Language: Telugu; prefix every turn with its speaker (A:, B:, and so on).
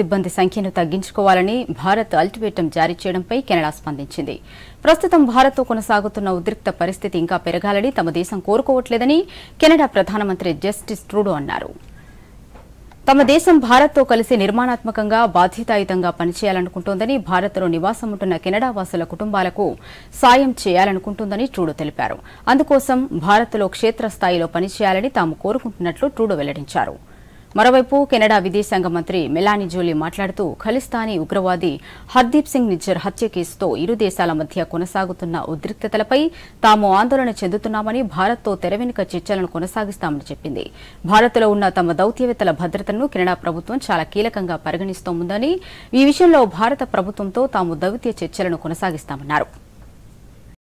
A: సిబ్బంది సంఖ్యను తగ్గించుకోవాలని భారత్ అల్టిమేటం జారీ చేయడంపై కెనడా స్పందించింది ప్రస్తుతం భారత్తో కొనసాగుతున్న ఉద్రిక్త పరిస్థితి ఇంకా పెరగాలని తమ దేశం కోరుకోవట్లేదని కెనడా ప్రధానమంత్రి జస్టిస్ ట్రూడో అన్నారు తమ దేశం భారత్తో కలిసి నిర్మాణాత్మకంగా బాధ్యతాయుతంగా పనిచేయాలనుకుంటోందని భారత్లో నివాసం ఉంటున్న కెనడా వాసుల కుటుంబాలకు సాయం చేయాలనుకుంటోందని ట్రూడో తెలిపారు అందుకోసం భారత్లో క్షేత్రస్థాయిలో పనిచేయాలని తాము కోరుకుంటున్నట్లు ట్రూడో వెల్లడించారు మరోవైపు కెనడా విదేశాంగ మంత్రి మెలానీ జోలీ మాట్లాడుతూ ఖలిస్తానీ ఉగ్రవాది హర్దీప్ సింగ్ నిజ్జర్ హత్య కేసుతో ఇరు దేశాల మధ్య కొనసాగుతున్న ఉద్రిక్తతలపై తాము ఆందోళన చెందుతున్నామని భారత్తో తెరవెనుక చర్చలను కొనసాగిస్తామని చెప్పింది భారత్లో ఉన్న తమ దౌత్యవేత్తల భద్రతను కెనడా ప్రభుత్వం చాలా కీలకంగా పరిగణిస్తోందని ఈ విషయంలో భారత ప్రభుత్వంతో తాము దౌత్య చర్చలను కొనసాగిస్తామన్నారు